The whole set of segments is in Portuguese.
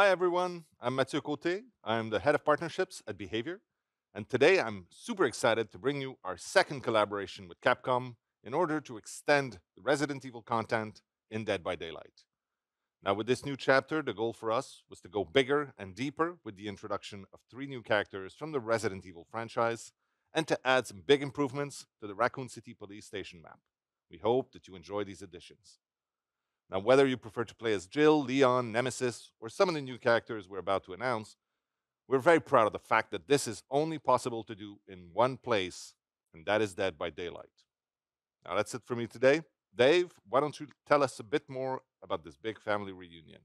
Hi, everyone. I'm Mathieu Côté. I'm the head of partnerships at Behavior. And today I'm super excited to bring you our second collaboration with Capcom in order to extend the Resident Evil content in Dead by Daylight. Now, with this new chapter, the goal for us was to go bigger and deeper with the introduction of three new characters from the Resident Evil franchise and to add some big improvements to the Raccoon City Police Station map. We hope that you enjoy these additions. Now, whether you prefer to play as Jill, Leon, Nemesis, or some of the new characters we're about to announce, we're very proud of the fact that this is only possible to do in one place, and that is Dead by Daylight. Now, that's it for me today. Dave, why don't you tell us a bit more about this big family reunion?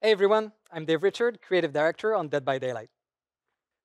Hey everyone, I'm Dave Richard, creative director on Dead by Daylight.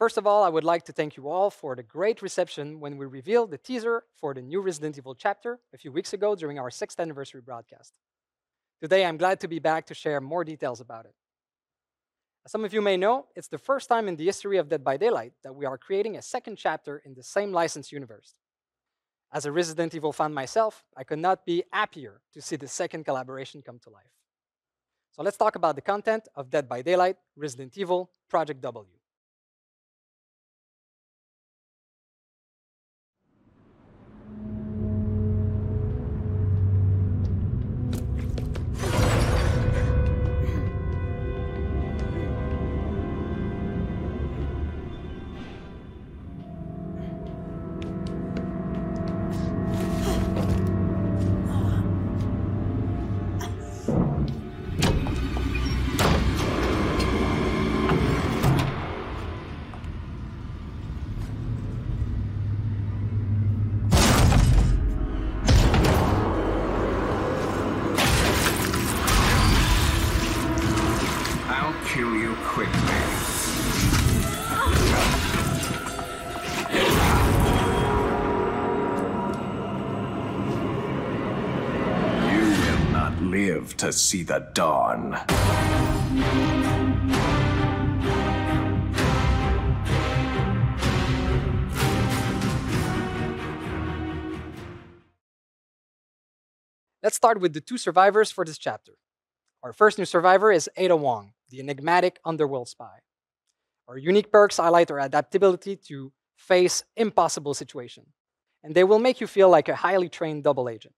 First of all, I would like to thank you all for the great reception when we revealed the teaser for the new Resident Evil chapter a few weeks ago during our 6th anniversary broadcast. Today, I'm glad to be back to share more details about it. As some of you may know, it's the first time in the history of Dead by Daylight that we are creating a second chapter in the same licensed universe. As a Resident Evil fan myself, I could not be happier to see the second collaboration come to life. So let's talk about the content of Dead by Daylight, Resident Evil, Project W. live to see the dawn. Let's start with the two survivors for this chapter. Our first new survivor is Ada Wong, the enigmatic underworld spy. Our unique perks highlight her adaptability to face impossible situations, and they will make you feel like a highly trained double agent.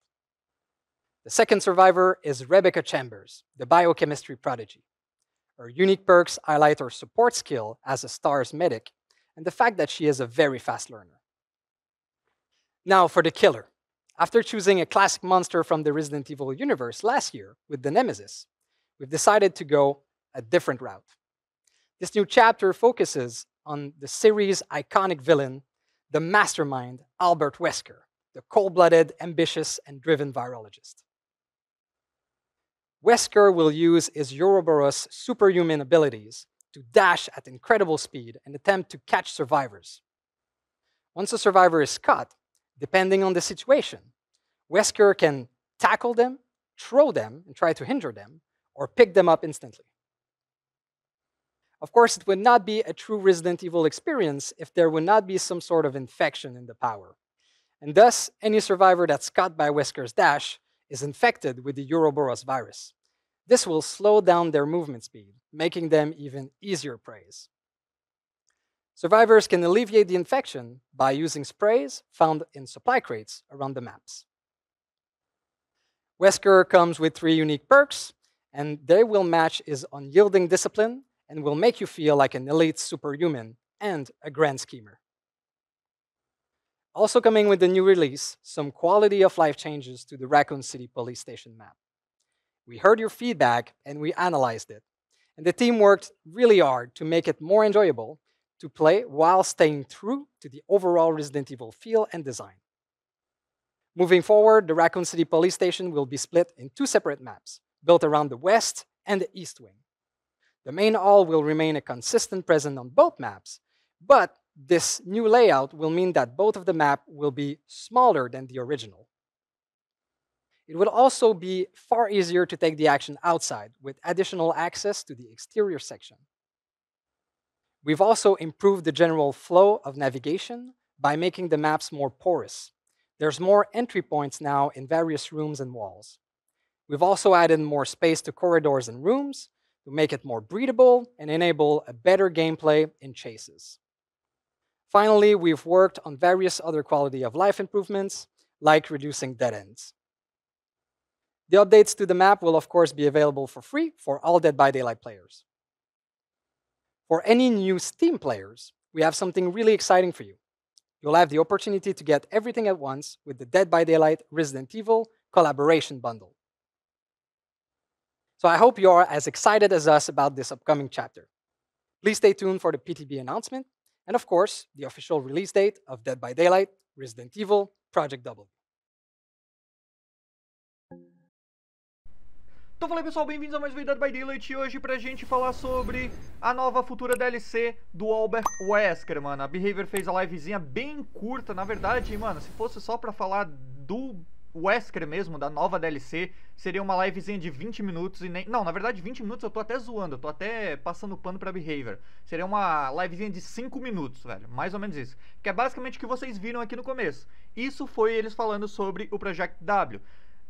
The second survivor is Rebecca Chambers, the biochemistry prodigy. Her unique perks highlight her support skill as a STARS medic and the fact that she is a very fast learner. Now for the killer. After choosing a classic monster from the Resident Evil universe last year with the Nemesis, we've decided to go a different route. This new chapter focuses on the series' iconic villain, the mastermind Albert Wesker, the cold blooded, ambitious, and driven virologist. Wesker will use his Ouroboros' superhuman abilities to dash at incredible speed and attempt to catch survivors. Once a survivor is caught, depending on the situation, Wesker can tackle them, throw them, and try to hinder them, or pick them up instantly. Of course, it would not be a true Resident Evil experience if there would not be some sort of infection in the power. And thus, any survivor that's caught by Wesker's dash is infected with the Euroboros virus. This will slow down their movement speed, making them even easier prey. Survivors can alleviate the infection by using sprays found in supply crates around the maps. Wesker comes with three unique perks, and they will match his unyielding discipline and will make you feel like an elite superhuman and a grand schemer. Also coming with the new release, some quality of life changes to the Raccoon City Police Station map. We heard your feedback and we analyzed it. And the team worked really hard to make it more enjoyable to play while staying true to the overall Resident Evil feel and design. Moving forward, the Raccoon City Police Station will be split in two separate maps, built around the west and the east wing. The main hall will remain a consistent presence on both maps, but this new layout will mean that both of the map will be smaller than the original. It will also be far easier to take the action outside with additional access to the exterior section. We've also improved the general flow of navigation by making the maps more porous. There's more entry points now in various rooms and walls. We've also added more space to corridors and rooms to make it more breathable and enable a better gameplay in chases. Finally, we've worked on various other quality of life improvements, like reducing dead ends. The updates to the map will of course be available for free for all Dead by Daylight players. For any new Steam players, we have something really exciting for you. You'll have the opportunity to get everything at once with the Dead by Daylight Resident Evil Collaboration Bundle. So I hope you are as excited as us about this upcoming chapter. Please stay tuned for the PTB announcement, and of course, the official release date of Dead by Daylight, Resident Evil, Project Double. Então fala aí pessoal, bem-vindos a mais um Dead by Daylight e hoje pra gente falar sobre a nova futura DLC do Albert Wesker, mano. A Behavior fez a livezinha bem curta, na verdade, mano, se fosse só pra falar do Wesker mesmo, da nova DLC, seria uma livezinha de 20 minutos e nem. Não, na verdade, 20 minutos eu tô até zoando, eu tô até passando pano pra behavior. Seria uma livezinha de 5 minutos, velho. Mais ou menos isso. Que é basicamente o que vocês viram aqui no começo. Isso foi eles falando sobre o Project W.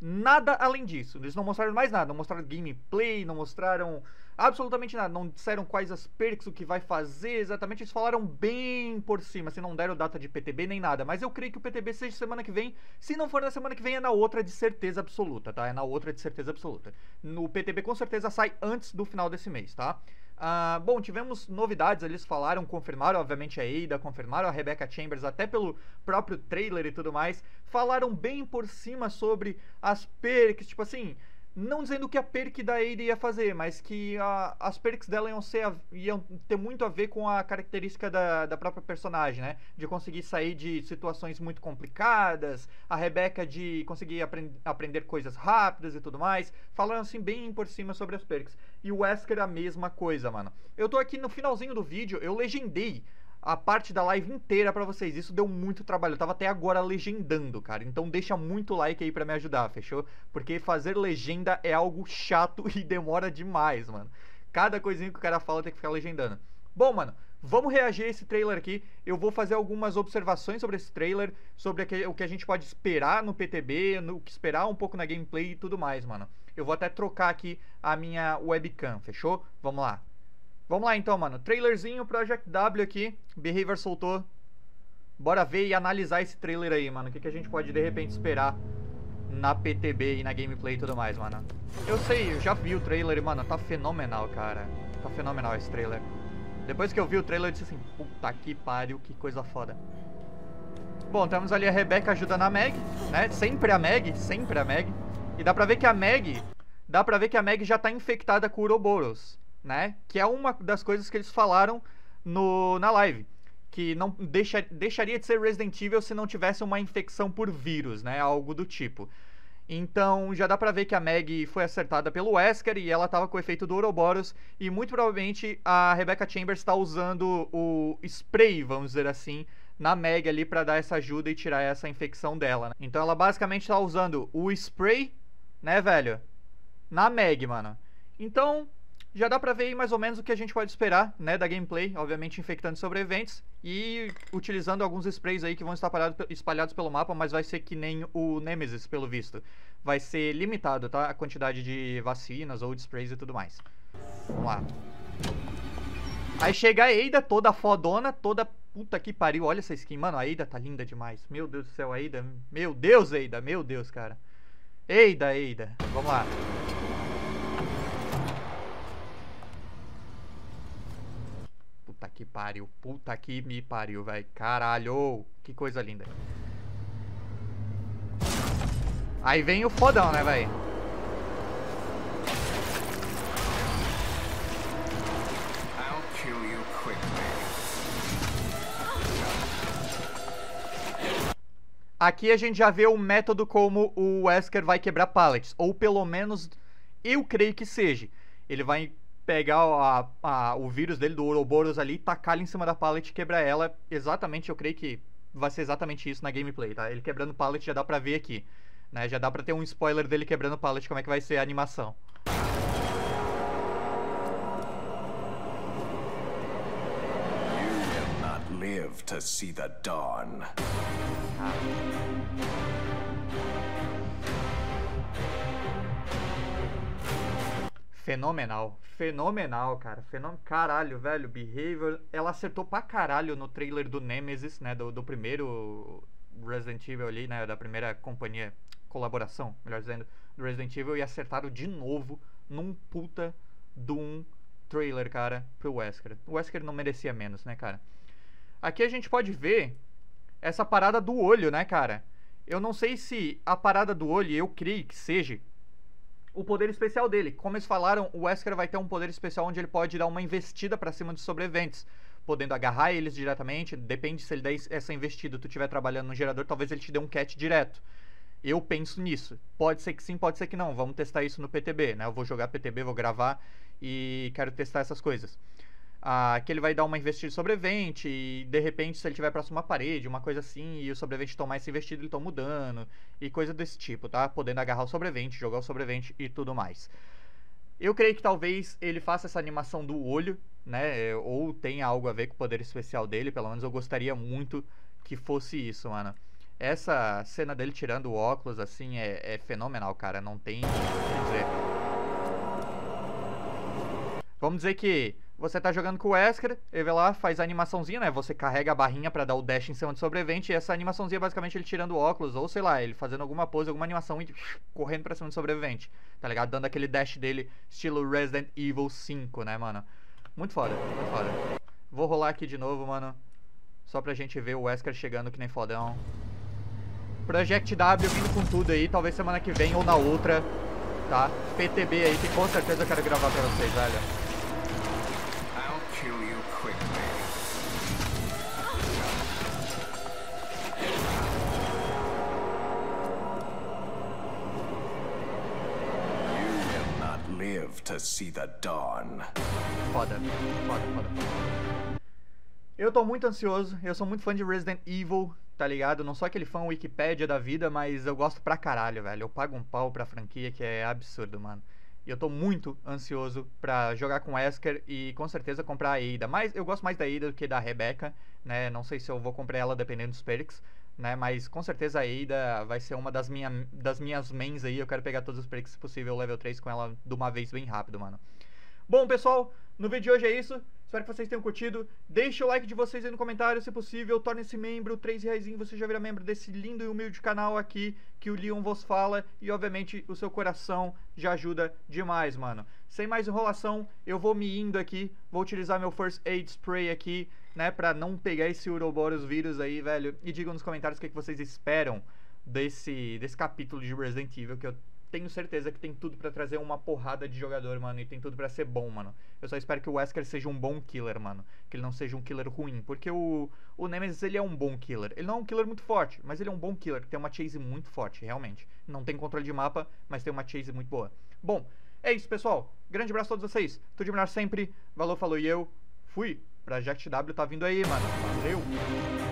Nada além disso. Eles não mostraram mais nada. Não mostraram gameplay, não mostraram absolutamente nada. Não disseram quais as perks, o que vai fazer exatamente. Eles falaram bem por cima, se assim, não deram data de PTB nem nada. Mas eu creio que o PTB seja semana que vem. Se não for na semana que vem, é na outra de certeza absoluta, tá? É na outra de certeza absoluta. No PTB com certeza sai antes do final desse mês, tá? Ah, bom, tivemos novidades, eles falaram, confirmaram, obviamente, a Ada, confirmaram a Rebecca Chambers, até pelo próprio trailer e tudo mais. Falaram bem por cima sobre as perks, tipo assim, não dizendo que a perk da Ada ia fazer, mas que a, as perks dela iam, ser, iam ter muito a ver com a característica da, da própria personagem, né? De conseguir sair de situações muito complicadas, a Rebeca de conseguir aprend, aprender coisas rápidas e tudo mais. falando assim bem por cima sobre as perks. E o Wesker a mesma coisa, mano. Eu tô aqui no finalzinho do vídeo, eu legendei a parte da live inteira para vocês. Isso deu muito trabalho. Eu tava até agora legendando, cara. Então deixa muito like aí para me ajudar, fechou? Porque fazer legenda é algo chato e demora demais, mano. Cada coisinha que o cara fala tem que ficar legendando. Bom, mano, vamos reagir a esse trailer aqui. Eu vou fazer algumas observações sobre esse trailer, sobre o que a gente pode esperar no PTB, no que esperar um pouco na gameplay e tudo mais, mano. Eu vou até trocar aqui a minha webcam, fechou? Vamos lá. Vamos lá então, mano. Trailerzinho Project W aqui. Behavior soltou. Bora ver e analisar esse trailer aí, mano. O que, que a gente pode de repente esperar na PTB e na gameplay e tudo mais, mano. Eu sei, eu já vi o trailer e, mano, tá fenomenal, cara. Tá fenomenal esse trailer. Depois que eu vi o trailer, eu disse assim, puta que pariu, que coisa foda. Bom, temos ali a Rebecca ajudando a Meg, né? Sempre a Meg, sempre a Meg. E dá pra ver que a Meg, dá pra ver que a Meg já tá infectada com o Ouroboros né? Que é uma das coisas que eles falaram no, na live. Que não deixa, deixaria de ser Resident Evil se não tivesse uma infecção por vírus, né? Algo do tipo. Então já dá pra ver que a Meg foi acertada pelo Wesker e ela tava com o efeito do Ouroboros. E muito provavelmente a Rebecca Chambers está usando o spray, vamos dizer assim, na Meg ali para dar essa ajuda e tirar essa infecção dela. Né? Então ela basicamente tá usando o spray, né, velho? Na Meg, mano. Então, já dá pra ver mais ou menos o que a gente pode esperar, né, da gameplay, obviamente infectando sobreviventes e utilizando alguns sprays aí que vão estar espalhados pelo mapa, mas vai ser que nem o Nemesis, pelo visto. Vai ser limitado, tá, a quantidade de vacinas ou de sprays e tudo mais. Vamos lá. Aí chega a Eida, toda fodona, toda puta que pariu, olha essa skin, mano, a Eida tá linda demais. Meu Deus do céu, a Eida, meu Deus, Eida, meu Deus, cara. Eida, Eida, vamos lá. Puta que pariu. Puta que me pariu, velho. Caralho. Que coisa linda. Aí vem o fodão, né, velho? Aqui a gente já vê o método como o Wesker vai quebrar pallets. Ou pelo menos eu creio que seja. Ele vai pegar a, a, o vírus dele, do Ouroboros ali, tacar ele em cima da pallet e quebrar ela. Exatamente, eu creio que vai ser exatamente isso na gameplay, tá? Ele quebrando pallet já dá pra ver aqui, né? Já dá pra ter um spoiler dele quebrando pallet, como é que vai ser a animação. Você não vai live to see Fenomenal, fenomenal, cara. Fenom... Caralho, velho. Behavior. Ela acertou pra caralho no trailer do Nemesis, né? Do, do primeiro Resident Evil ali, né? Da primeira companhia, colaboração, melhor dizendo, do Resident Evil. E acertaram de novo num puta de um trailer, cara, pro Wesker. O Wesker não merecia menos, né, cara? Aqui a gente pode ver essa parada do olho, né, cara? Eu não sei se a parada do olho, eu creio que seja, o poder especial dele. Como eles falaram, o Wesker vai ter um poder especial onde ele pode dar uma investida para cima dos sobreviventes, podendo agarrar eles diretamente. Depende se ele der essa investida, tu estiver trabalhando no gerador, talvez ele te dê um catch direto. Eu penso nisso. Pode ser que sim, pode ser que não. Vamos testar isso no PTB, né? Eu vou jogar PTB, vou gravar e quero testar essas coisas ah, que ele vai dar uma investida de sobrevivente, e de repente, se ele tiver próximo à parede, uma coisa assim, e o sobrevivente tomar esse investido, ele toma mudando, e coisa desse tipo, tá? Podendo agarrar o sobrevivente, jogar o sobrevivente e tudo mais. Eu creio que talvez ele faça essa animação do olho, né? Ou tenha algo a ver com o poder especial dele, pelo menos eu gostaria muito que fosse isso, mano. Essa cena dele tirando o óculos, assim, é, é fenomenal, cara. Não tem dizer. Vamos dizer que você tá jogando com o Wesker, ele vai lá, faz a animaçãozinha, né? Você carrega a barrinha para dar o dash em cima do sobrevivente, e essa animaçãozinha é basicamente ele tirando o óculos, ou sei lá, ele fazendo alguma pose, alguma animação e correndo pra cima do sobrevivente, tá ligado? Dando aquele dash dele, estilo Resident Evil 5, né, mano? Muito foda, muito foda. Vou rolar aqui de novo, mano, só pra gente ver o Wesker chegando que nem fodão. Project W vindo com tudo aí, talvez semana que vem ou na outra, tá? PTB aí, que com certeza eu quero gravar pra vocês, velho. to see the dawn. Foda, foda, foda. Eu tô muito ansioso, eu sou muito fã de Resident Evil, tá ligado? Não sou aquele fã Wikipedia da vida, mas eu gosto pra caralho, velho. Eu pago um pau pra franquia que é absurdo, mano. E eu tô muito ansioso pra jogar com Esker e com certeza comprar a Ada. Mas eu gosto mais da Ada do que da Rebecca, né? Não sei se eu vou comprar ela dependendo dos perks né? Mas com certeza a Ada vai ser uma das, minha, das minhas mains aí. Eu quero pegar todos os perks possível level 3 com ela de uma vez bem rápido, mano. Bom, pessoal, no vídeo de hoje é isso. Espero que vocês tenham curtido. Deixe o like de vocês aí no comentário, se possível. Torne-se membro. Três reais você já vira membro desse lindo e humilde canal aqui que o Leon vos fala. E, obviamente, o seu coração já ajuda demais, mano. Sem mais enrolação, eu vou me indo aqui. Vou utilizar meu First Aid Spray aqui, né? Pra não pegar esse Uroboros vírus aí, velho. E digam nos comentários o que, é que vocês esperam desse, desse capítulo de Resident Evil que eu tenho certeza que tem tudo para trazer uma porrada de jogador, mano, e tem tudo para ser bom, mano. Eu só espero que o Wesker seja um bom killer, mano, que ele não seja um killer ruim, porque o, o Nemesis, ele é um bom killer. Ele não é um killer muito forte, mas ele é um bom killer, tem uma chase muito forte, realmente. Não tem controle de mapa, mas tem uma chase muito boa. Bom, é isso, pessoal. Grande abraço a todos vocês. Tudo de melhor sempre. Valor, falou e eu. Fui. Pra W tá vindo aí, mano. Valeu.